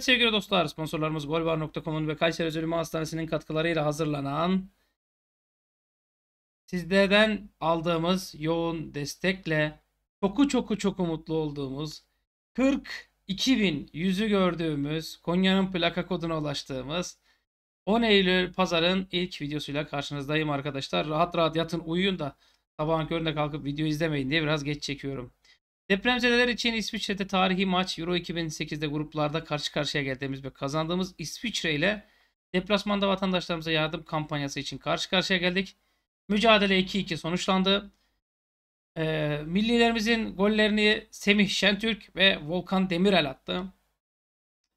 Evet sevgili dostlar sponsorlarımız golbar.com'un ve Kayseri Özel Hastanesi'nin katkılarıyla hazırlanan sizlerden aldığımız yoğun destekle çoku çoku çok umutlu olduğumuz yüzü gördüğümüz Konya'nın plaka koduna ulaştığımız 10 Eylül pazarın ilk videosuyla karşınızdayım arkadaşlar. Rahat rahat yatın uyuyun da sabahın köründe kalkıp video izlemeyin diye biraz geç çekiyorum. Depremzedeler için İsviçre'de tarihi maç Euro 2008'de gruplarda karşı karşıya geldiğimiz ve kazandığımız İsviçre ile deplasmanda vatandaşlarımıza yardım kampanyası için karşı karşıya geldik. Mücadele 2-2 sonuçlandı. Ee, millilerimizin gollerini Semih Şentürk ve Volkan Demirel attı.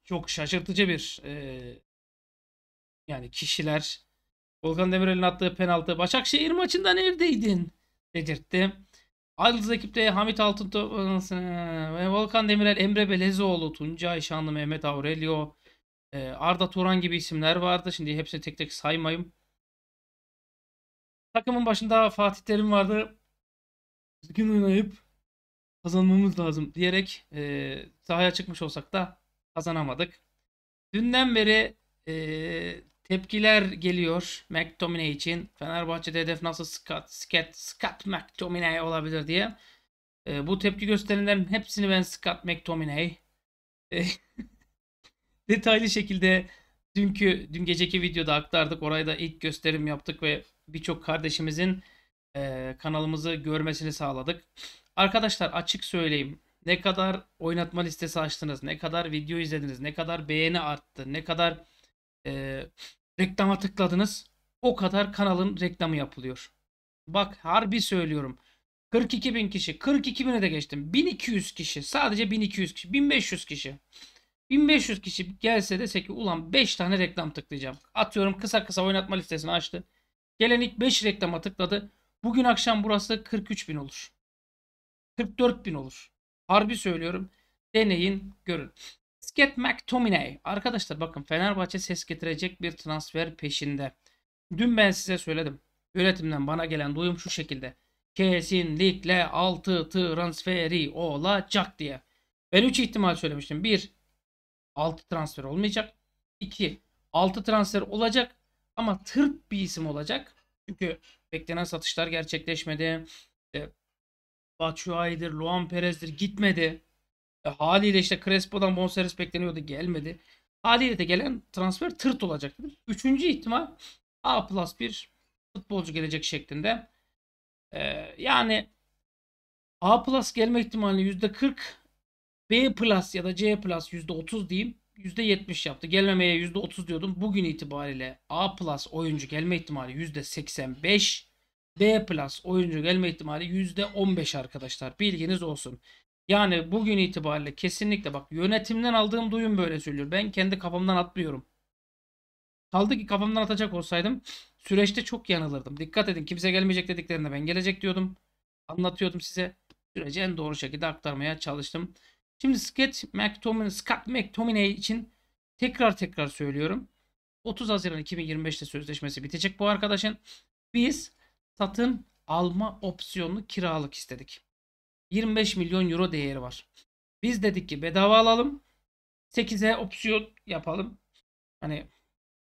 Çok şaşırtıcı bir e, yani kişiler. Volkan Demirel'in attığı penaltı Başakşehir maçında neredeydin dedirtti. Aydınız ekipte Hamit Altıntop, e, Volkan Demirel, Emre Belezoğlu, Tuncay Şanlı, Mehmet Aurelio, e, Arda Turan gibi isimler vardı. Şimdi hepsini tek tek saymayayım. Takımın başında Fatih Terim vardı. Düzgün oynayıp kazanmamız lazım diyerek e, sahaya çıkmış olsak da kazanamadık. Dünden beri e, Tepkiler geliyor McTominay için. Fenerbahçe'de hedef nasıl Scott, Scott, Scott McTominay olabilir diye. E, bu tepki gösterenlerin hepsini ben Scott McTominay e, detaylı şekilde dünkü dün geceki videoda aktardık. Orayı da ilk gösterim yaptık ve birçok kardeşimizin e, kanalımızı görmesini sağladık. Arkadaşlar açık söyleyeyim. Ne kadar oynatma listesi açtınız, ne kadar video izlediniz, ne kadar beğeni arttı, ne kadar e, reklama tıkladınız. O kadar kanalın reklamı yapılıyor. Bak harbi söylüyorum. 42 bin kişi. 42 bine de geçtim. 1200 kişi. Sadece 1200 kişi. 1500 kişi. 1500 kişi gelse dese ki ulan 5 tane reklam tıklayacağım. Atıyorum kısa kısa oynatma listesini açtı. Gelen ilk 5 reklama tıkladı. Bugün akşam burası 43 bin olur. 44 bin olur. Harbi söylüyorum. Deneyin görün. Sket McTominay. Arkadaşlar bakın Fenerbahçe ses getirecek bir transfer peşinde. Dün ben size söyledim. Yönetimden bana gelen duyum şu şekilde. Kesinlikle 6 transferi olacak diye. Ben 3 ihtimal söylemiştim. 1. 6 transfer olmayacak. 2. 6 transfer olacak ama tırt bir isim olacak. Çünkü beklenen satışlar gerçekleşmedi. İşte aydır, Luan Perez'dir gitmedi. E, haliyle işte Crespo'dan bonservis bekleniyordu gelmedi. Haliyle de gelen transfer tırt olacaktır. Üçüncü ihtimal A plus bir futbolcu gelecek şeklinde. E, yani A plus gelme ihtimali yüzde %40 B plus ya da C plus yüzde %30 diyeyim. %70 yaptı. Gelmemeye yüzde %30 diyordum. Bugün itibariyle A plus oyuncu gelme ihtimali yüzde %85. B plus oyuncu gelme ihtimali yüzde %15 arkadaşlar. Bilginiz olsun. Yani bugün itibariyle kesinlikle bak yönetimden aldığım duyum böyle söylüyor. Ben kendi kafamdan atmıyorum. Kaldı ki kafamdan atacak olsaydım süreçte çok yanılırdım. Dikkat edin kimse gelmeyecek dediklerinde ben gelecek diyordum. Anlatıyordum size. Süreci en doğru şekilde aktarmaya çalıştım. Şimdi Scott McTominay, Scott McTominay için tekrar tekrar söylüyorum. 30 Haziran 2025'te sözleşmesi bitecek bu arkadaşın. Biz satın alma opsiyonlu kiralık istedik. 25 milyon euro değeri var. Biz dedik ki bedava alalım. 8'e opsiyon yapalım. Hani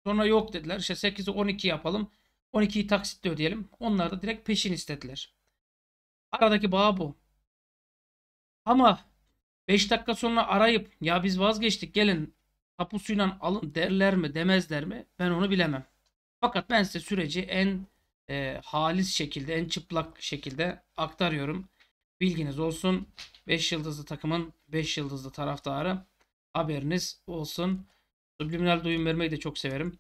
sonra yok dediler. İşte 8'e 12 yapalım. 12'yi taksitle ödeyelim. Onlar da direkt peşin istediler. Aradaki bağ bu. Ama 5 dakika sonra arayıp ya biz vazgeçtik gelin tapusuyla alın derler mi demezler mi ben onu bilemem. Fakat ben size süreci en e, halis şekilde en çıplak şekilde aktarıyorum. Bilginiz olsun. 5 yıldızlı takımın 5 yıldızlı taraftarı. Haberiniz olsun. Subliminal duyum vermeyi de çok severim.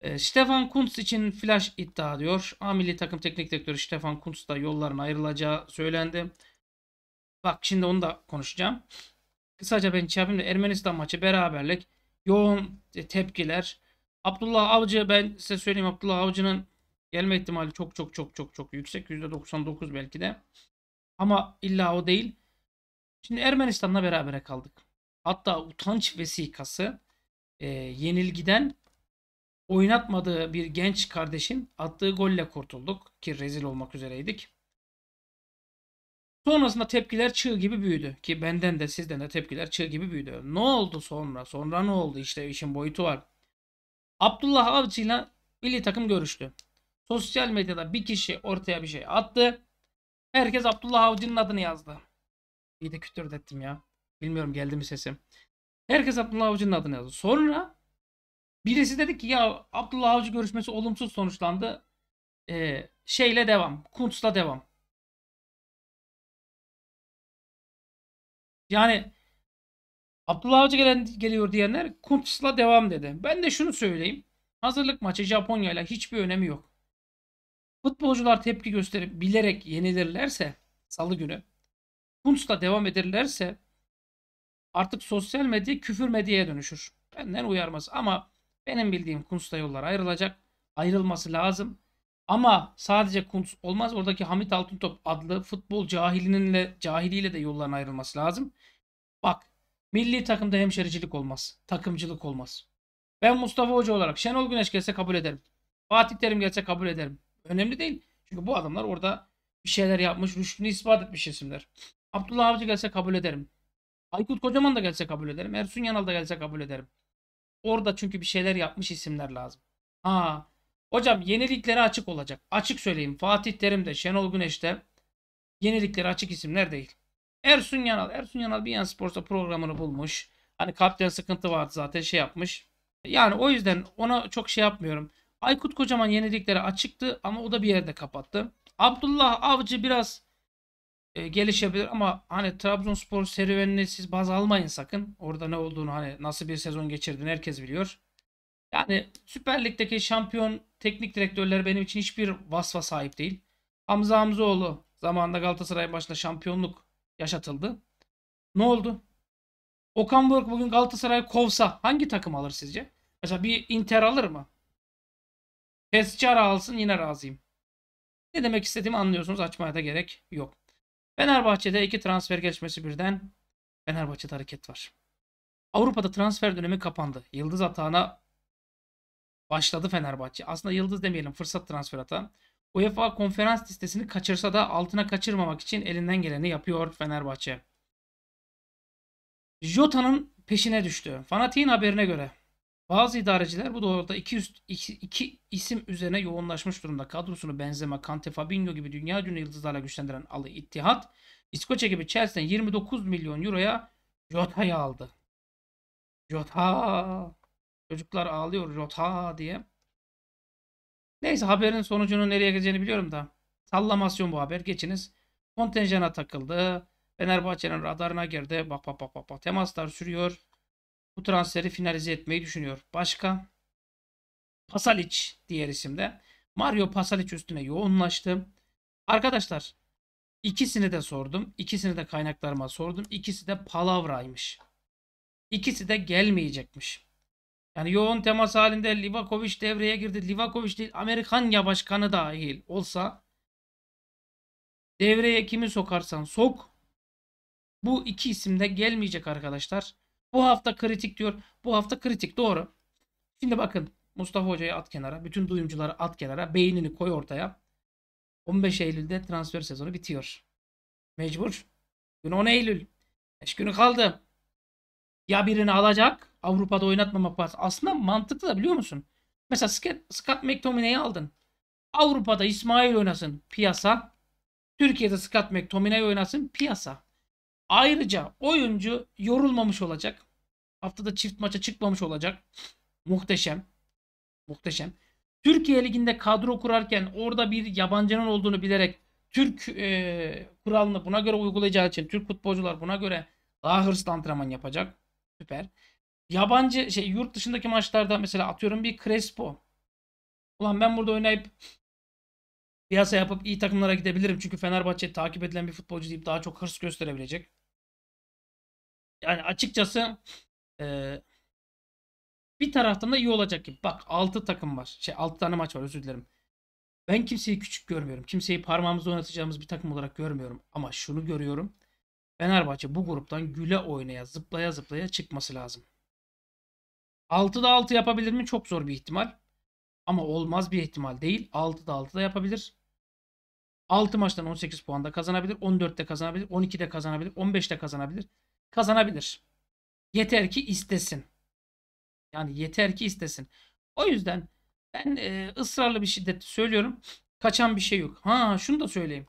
E, Stefan Kuntz için flash iddia diyor. A milli takım teknik direktörü Stefan Kuntz da yollarına ayrılacağı söylendi. Bak şimdi onu da konuşacağım. Kısaca ben çarpayım şey da Ermenistan maçı beraberlik. Yoğun e, tepkiler. Abdullah Avcı ben size söyleyeyim Abdullah Avcı'nın gelme ihtimali çok çok çok çok çok yüksek. %99 belki de. Ama illa o değil. Şimdi Ermenistan'la berabere kaldık. Hatta utanç vesikası e, yenilgiden oynatmadığı bir genç kardeşin attığı golle kurtulduk ki rezil olmak üzereydik. Sonrasında tepkiler çığ gibi büyüdü ki benden de sizden de tepkiler çığ gibi büyüdü. Ne oldu sonra? Sonra ne oldu? İşte işin boyutu var. Abdullah Avcı ile milli takım görüştü. Sosyal medyada bir kişi ortaya bir şey attı. Herkes Abdullah Avcı'nın adını yazdı. İyi de kütürt ettim ya. Bilmiyorum geldi mi sesim. Herkes Abdullah Avcı'nın adını yazdı. Sonra birisi dedi ki ya Abdullah Avcı görüşmesi olumsuz sonuçlandı. Ee, şeyle devam. Kuntz'la devam. Yani Abdullah Avcı gelen, geliyor diyenler Kuntz'la devam dedi. Ben de şunu söyleyeyim. Hazırlık maçı Japonya ile hiçbir önemi yok. Futbolcular tepki gösterip bilerek yenilirlerse salı günü Kuntz'la devam edirlerse artık sosyal medya küfür medyaya dönüşür. Benden uyarması? ama benim bildiğim Kuntz'la yollar ayrılacak. Ayrılması lazım. Ama sadece Kuntz olmaz. Oradaki Hamit Altıntop adlı futbol cahilininle cahiliyle de yolların ayrılması lazım. Bak milli takımda hemşericilik olmaz. Takımcılık olmaz. Ben Mustafa Hoca olarak Şenol Güneş gelse kabul ederim. Fatih Terim gelse kabul ederim önemli değil. Çünkü bu adamlar orada bir şeyler yapmış, rüştünü ispat etmiş isimler. Abdullah Avcı gelse kabul ederim. Aykut Kocaman da gelse kabul ederim. Ersun Yanal da gelse kabul ederim. Orada çünkü bir şeyler yapmış isimler lazım. Ha. Hocam yeniliklere açık olacak. Açık söyleyeyim. Fatih Terim de Şenol Güneş de yeniliklere açık isimler değil. Ersun Yanal. Ersun Yanal bir yan sporsa programını bulmuş. Hani kapten sıkıntı vardı zaten şey yapmış. Yani o yüzden ona çok şey yapmıyorum. Aykut Kocaman yeniliklere açıktı ama o da bir yerde kapattı. Abdullah Avcı biraz e, gelişebilir ama hani Trabzonspor serüvenini siz baz almayın sakın. Orada ne olduğunu hani nasıl bir sezon geçirdiğini herkes biliyor. Yani Süper Lig'deki şampiyon teknik direktörler benim için hiçbir vasfa sahip değil. Hamza Hamzoğlu zamanında Galatasaray başında şampiyonluk yaşatıldı. Ne oldu? Okan Buruk bugün Galatasaray kovsa hangi takım alır sizce? Mesela bir Inter alır mı? Tescara alsın yine razıyım. Ne demek istediğimi anlıyorsunuz. Açmaya da gerek yok. Fenerbahçe'de iki transfer gelişmesi birden Fenerbahçe'de hareket var. Avrupa'da transfer dönemi kapandı. Yıldız atağına başladı Fenerbahçe. Aslında yıldız demeyelim fırsat transfer atağı. UEFA konferans listesini kaçırsa da altına kaçırmamak için elinden geleni yapıyor Fenerbahçe. Jota'nın peşine düştü. Fanatiğin haberine göre bazı idareciler bu doğrultuda iki, üst, iki, iki isim üzerine yoğunlaşmış durumda. Kadrosunu Benzema, Kante, Fabinho gibi dünya ünlü yıldızlarla güçlendiren alı İttihat, İskoçya gibi Chelsea'den 29 milyon euroya Jota'yı aldı. Jota! Çocuklar ağlıyor Jota diye. Neyse haberin sonucunun nereye gideceğini biliyorum da. Sallamasyon bu haber. Geçiniz. Kontenjana takıldı. Fenerbahçe'nin radarına girdi. Bak bak bak bak. bak. Temaslar sürüyor bu transferi finalize etmeyi düşünüyor. Başka? Pasalic diğer isimde. Mario Pasalic üstüne yoğunlaştım. Arkadaşlar ikisini de sordum. İkisini de kaynaklarıma sordum. İkisi de palavraymış. İkisi de gelmeyecekmiş. Yani yoğun temas halinde Livakovic devreye girdi. Livakovic değil Amerikan ya başkanı dahil olsa devreye kimi sokarsan sok. Bu iki isim de gelmeyecek arkadaşlar. Bu hafta kritik diyor. Bu hafta kritik doğru. Şimdi bakın Mustafa Hoca'yı at kenara. Bütün duyumcuları at kenara. Beynini koy ortaya. 15 Eylül'de transfer sezonu bitiyor. Mecbur. Gün 10 Eylül. 5 günü kaldı. Ya birini alacak. Avrupa'da oynatmamak lazım. Aslında mantıklı da biliyor musun? Mesela Scott, Scott McTominay'i aldın. Avrupa'da İsmail oynasın piyasa. Türkiye'de Scott McTominay oynasın piyasa. Ayrıca oyuncu yorulmamış olacak. Haftada çift maça çıkmamış olacak. Muhteşem. Muhteşem. Türkiye Ligi'nde kadro kurarken orada bir yabancının olduğunu bilerek Türk e, kuralını buna göre uygulayacağı için Türk futbolcular buna göre daha hırslı antrenman yapacak. Süper. Yabancı şey yurt dışındaki maçlarda mesela atıyorum bir Crespo. Ulan ben burada oynayıp piyasa yapıp iyi takımlara gidebilirim. Çünkü Fenerbahçe takip edilen bir futbolcu deyip daha çok hırs gösterebilecek yani açıkçası e, bir taraftan da iyi olacak gibi. Bak 6 takım var. Şey 6 tane maç var özür dilerim. Ben kimseyi küçük görmüyorum. Kimseyi parmağımızı oynatacağımız bir takım olarak görmüyorum. Ama şunu görüyorum. Fenerbahçe bu gruptan güle oynaya zıplaya zıplaya çıkması lazım. 6'da 6 yapabilir mi? Çok zor bir ihtimal. Ama olmaz bir ihtimal değil. 6'da da yapabilir. 6 maçtan 18 da kazanabilir. 14'te kazanabilir. 12'de kazanabilir. 15'te kazanabilir kazanabilir. Yeter ki istesin. Yani yeter ki istesin. O yüzden ben e, ısrarlı bir şiddet söylüyorum. Kaçan bir şey yok. Ha şunu da söyleyeyim.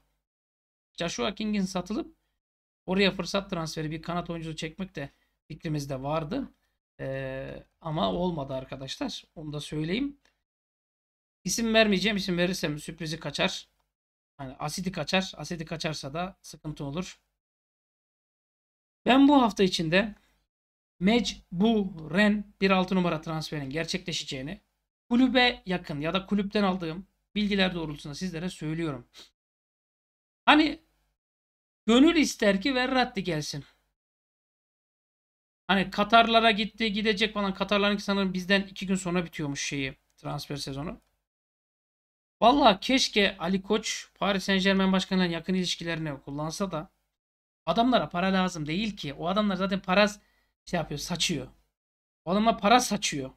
Joshua King'in satılıp oraya fırsat transferi bir kanat oyuncusu çekmek de fikrimizde vardı. E, ama olmadı arkadaşlar. Onu da söyleyeyim. İsim vermeyeceğim. İsim verirsem sürprizi kaçar. Yani asidi kaçar. Asidi kaçarsa da sıkıntı olur. Ben bu hafta içinde mecburen bir 6 numara transferin gerçekleşeceğini kulübe yakın ya da kulüpten aldığım bilgiler doğrultusunda sizlere söylüyorum. Hani gönül ister ki Verratti gelsin. Hani Katarlara gitti gidecek falan. Katarların sanırım bizden iki gün sonra bitiyormuş şeyi transfer sezonu. Vallahi keşke Ali Koç Paris Saint Germain başkanıyla yakın ilişkilerini kullansa da Adamlara para lazım değil ki. O adamlar zaten para şey yapıyor, saçıyor. O adama para saçıyor.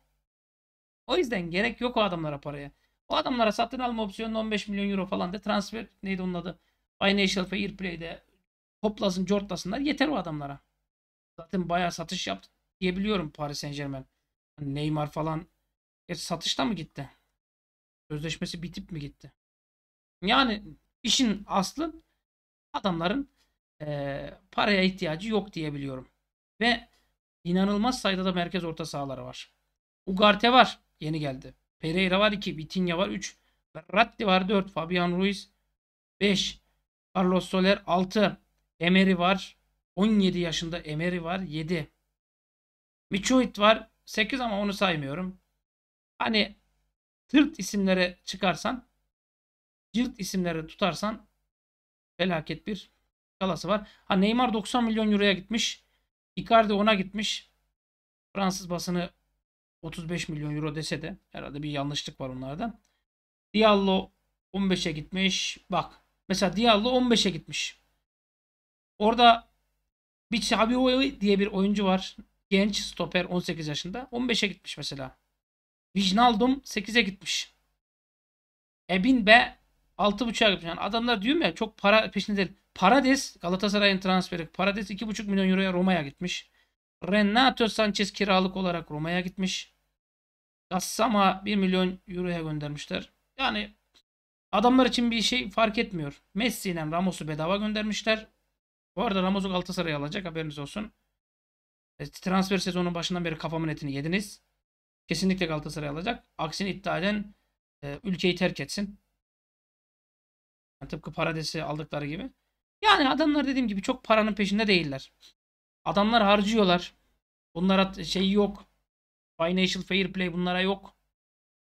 O yüzden gerek yok o adamlara paraya. O adamlara satın alma opsiyonu 15 milyon euro falan da transfer neydi onun adı? Financial Fair Play'de toplasın, cortlasınlar yeter o adamlara. Zaten bayağı satış yaptı diyebiliyorum Paris Saint Germain. Hani Neymar falan e, satışta mı gitti? Sözleşmesi bitip mi gitti? Yani işin aslı adamların e, paraya ihtiyacı yok diyebiliyorum. Ve inanılmaz sayıda da merkez orta sahaları var. Ugarte var. Yeni geldi. Pereira var 2. Vitinha var 3. Ratti var 4. Fabian Ruiz 5. Carlos Soler 6. Emery var. 17 yaşında Emery var 7. Michoit var 8 ama onu saymıyorum. Hani tırt isimlere çıkarsan, cilt isimlere tutarsan felaket bir galası var. Ha Neymar 90 milyon euroya gitmiş. Icardi 10'a gitmiş. Fransız basını 35 milyon euro dese de herhalde bir yanlışlık var onlardan. Diallo 15'e gitmiş. Bak mesela Diallo 15'e gitmiş. Orada bir Xabi diye bir oyuncu var. Genç stoper 18 yaşında. 15'e gitmiş mesela. Wijnaldum 8'e gitmiş. Ebin be 6.5'a gitmiş. Yani adamlar diyorum ya çok para peşinde değil. Parades Galatasaray'ın transferi Parades 2,5 milyon euroya Roma'ya gitmiş. Renato Sanchez kiralık olarak Roma'ya gitmiş. Gassama 1 milyon euroya göndermişler. Yani adamlar için bir şey fark etmiyor. Messi ile Ramos'u bedava göndermişler. Bu arada Ramos'u Galatasaray'a alacak haberiniz olsun. E, transfer sezonu başından beri kafamın etini yediniz. Kesinlikle Galatasaray alacak. Aksini iddia eden e, ülkeyi terk etsin. tıpkı Parades'i aldıkları gibi. Yani adamlar dediğim gibi çok paranın peşinde değiller. Adamlar harcıyorlar. Bunlara şey yok. Financial fair play bunlara yok.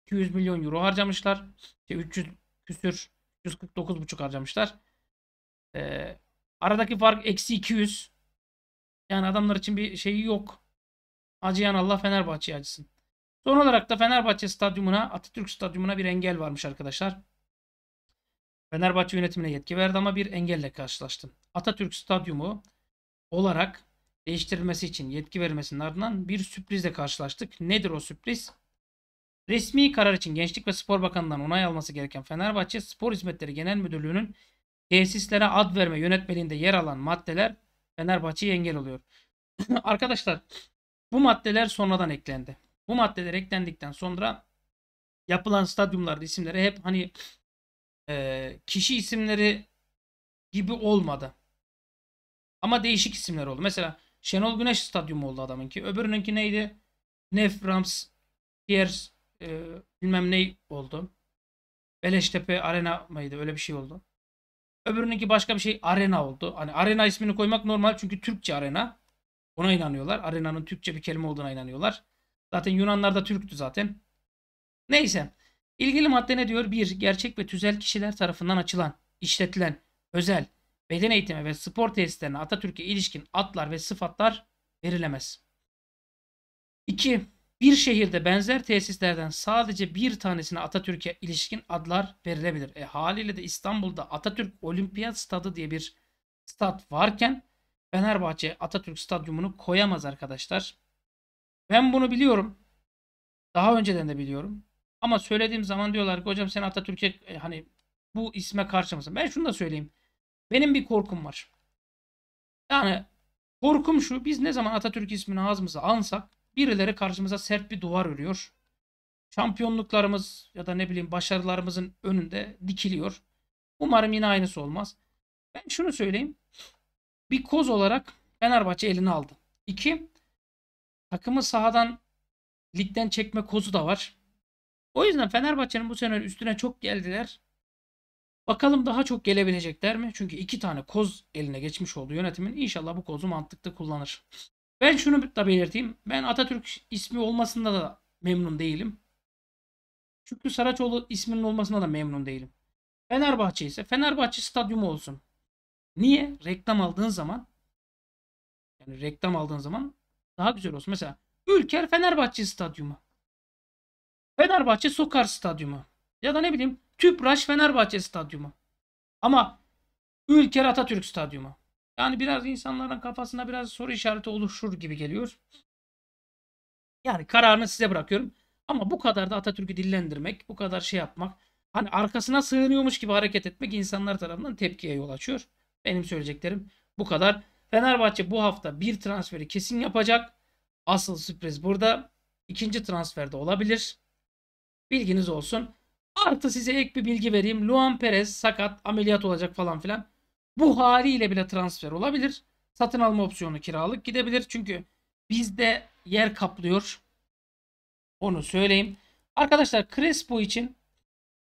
200 milyon euro harcamışlar. İşte 300 küsür 149 buçuk harcamışlar. Ee, aradaki fark eksi 200. Yani adamlar için bir şeyi yok. Acıyan Allah Fenerbahçe acısın. Son olarak da Fenerbahçe stadyumuna, Atatürk stadyumuna bir engel varmış arkadaşlar. Fenerbahçe yönetimine yetki verdi ama bir engelle karşılaştı. Atatürk Stadyumu olarak değiştirilmesi için yetki vermesinin ardından bir sürprizle karşılaştık. Nedir o sürpriz? Resmi karar için Gençlik ve Spor Bakanı'ndan onay alması gereken Fenerbahçe Spor Hizmetleri Genel Müdürlüğü'nün tesislere ad verme yönetmeliğinde yer alan maddeler Fenerbahçe'yi engel oluyor. Arkadaşlar bu maddeler sonradan eklendi. Bu maddeler eklendikten sonra yapılan stadyumların isimleri hep hani e, kişi isimleri gibi olmadı. Ama değişik isimler oldu. Mesela Şenol Güneş Stadyumu oldu adamınki. Öbürününki neydi? Neframs, Piers e, bilmem ne oldu. Beleştepe Arena mıydı? Öyle bir şey oldu. Öbürününki başka bir şey Arena oldu. Hani Arena ismini koymak normal çünkü Türkçe Arena. Ona inanıyorlar. Arena'nın Türkçe bir kelime olduğuna inanıyorlar. Zaten Yunanlar da Türktü zaten. Neyse. İlgili madde ne diyor? 1. Gerçek ve tüzel kişiler tarafından açılan, işletilen, özel, beden eğitimi ve spor tesislerine Atatürk'e ilişkin adlar ve sıfatlar verilemez. 2. Bir şehirde benzer tesislerden sadece bir tanesine Atatürk'e ilişkin adlar verilebilir. E haliyle de İstanbul'da Atatürk Olimpiyat Stadı diye bir stat varken Fenerbahçe Atatürk Stadyumunu koyamaz arkadaşlar. Ben bunu biliyorum. Daha önceden de biliyorum. Ama söylediğim zaman diyorlar ki hocam sen Atatürk'e e, hani bu isme karşı mısın? Ben şunu da söyleyeyim. Benim bir korkum var. Yani korkum şu biz ne zaman Atatürk ismini ağzımıza alsak birileri karşımıza sert bir duvar örüyor. Şampiyonluklarımız ya da ne bileyim başarılarımızın önünde dikiliyor. Umarım yine aynısı olmaz. Ben şunu söyleyeyim. Bir koz olarak Fenerbahçe elini aldı. İki, takımı sahadan ligden çekme kozu da var. O yüzden Fenerbahçe'nin bu sene üstüne çok geldiler. Bakalım daha çok gelebilecekler mi? Çünkü iki tane koz eline geçmiş oldu yönetimin. İnşallah bu kozu mantıklı kullanır. Ben şunu da belirteyim. Ben Atatürk ismi olmasında da memnun değilim. Çünkü Saraçoğlu isminin olmasına da memnun değilim. Fenerbahçe ise Fenerbahçe stadyumu olsun. Niye? Reklam aldığın zaman yani reklam aldığın zaman daha güzel olsun. Mesela Ülker Fenerbahçe stadyumu. Fenerbahçe Sokar Stadyumu ya da ne bileyim Tüpraş Fenerbahçe Stadyumu. Ama Ülker Atatürk Stadyumu. Yani biraz insanların kafasına biraz soru işareti oluşur gibi geliyor. Yani kararını size bırakıyorum. Ama bu kadar da Atatürk'ü dillendirmek, bu kadar şey yapmak, hani arkasına sığınıyormuş gibi hareket etmek insanlar tarafından tepkiye yol açıyor. Benim söyleyeceklerim bu kadar. Fenerbahçe bu hafta bir transferi kesin yapacak. Asıl sürpriz burada. İkinci transferde olabilir. Bilginiz olsun. Artı size ek bir bilgi vereyim. Luan Perez sakat ameliyat olacak falan filan. Bu haliyle bile transfer olabilir. Satın alma opsiyonu kiralık gidebilir. Çünkü bizde yer kaplıyor. Onu söyleyeyim. Arkadaşlar Crespo için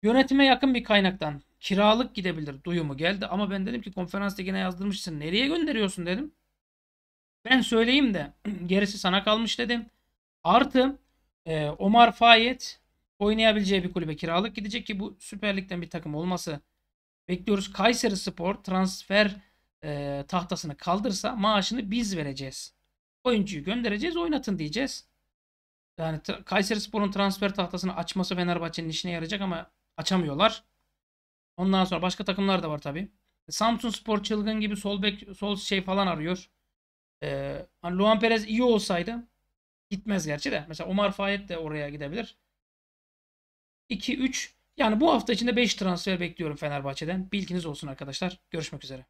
yönetime yakın bir kaynaktan kiralık gidebilir duyumu geldi. Ama ben dedim ki konferans ligine yazdırmışsın. Nereye gönderiyorsun dedim. Ben söyleyeyim de gerisi sana kalmış dedim. Artı e, Omar Fayet oynayabileceği bir kulübe kiralık gidecek ki bu Süper Lig'den bir takım olması bekliyoruz. Kayseri Spor transfer e, tahtasını kaldırsa maaşını biz vereceğiz. Oyuncuyu göndereceğiz oynatın diyeceğiz. Yani Kayseri Spor'un transfer tahtasını açması Fenerbahçe'nin işine yarayacak ama açamıyorlar. Ondan sonra başka takımlar da var tabi. E, Samsun Spor çılgın gibi sol bek, sol şey falan arıyor. Ee, hani Luan Perez iyi olsaydı gitmez gerçi de. Mesela Omar Fayet de oraya gidebilir. 2, 3 yani bu hafta içinde 5 transfer bekliyorum Fenerbahçe'den. Bilginiz olsun arkadaşlar. Görüşmek üzere.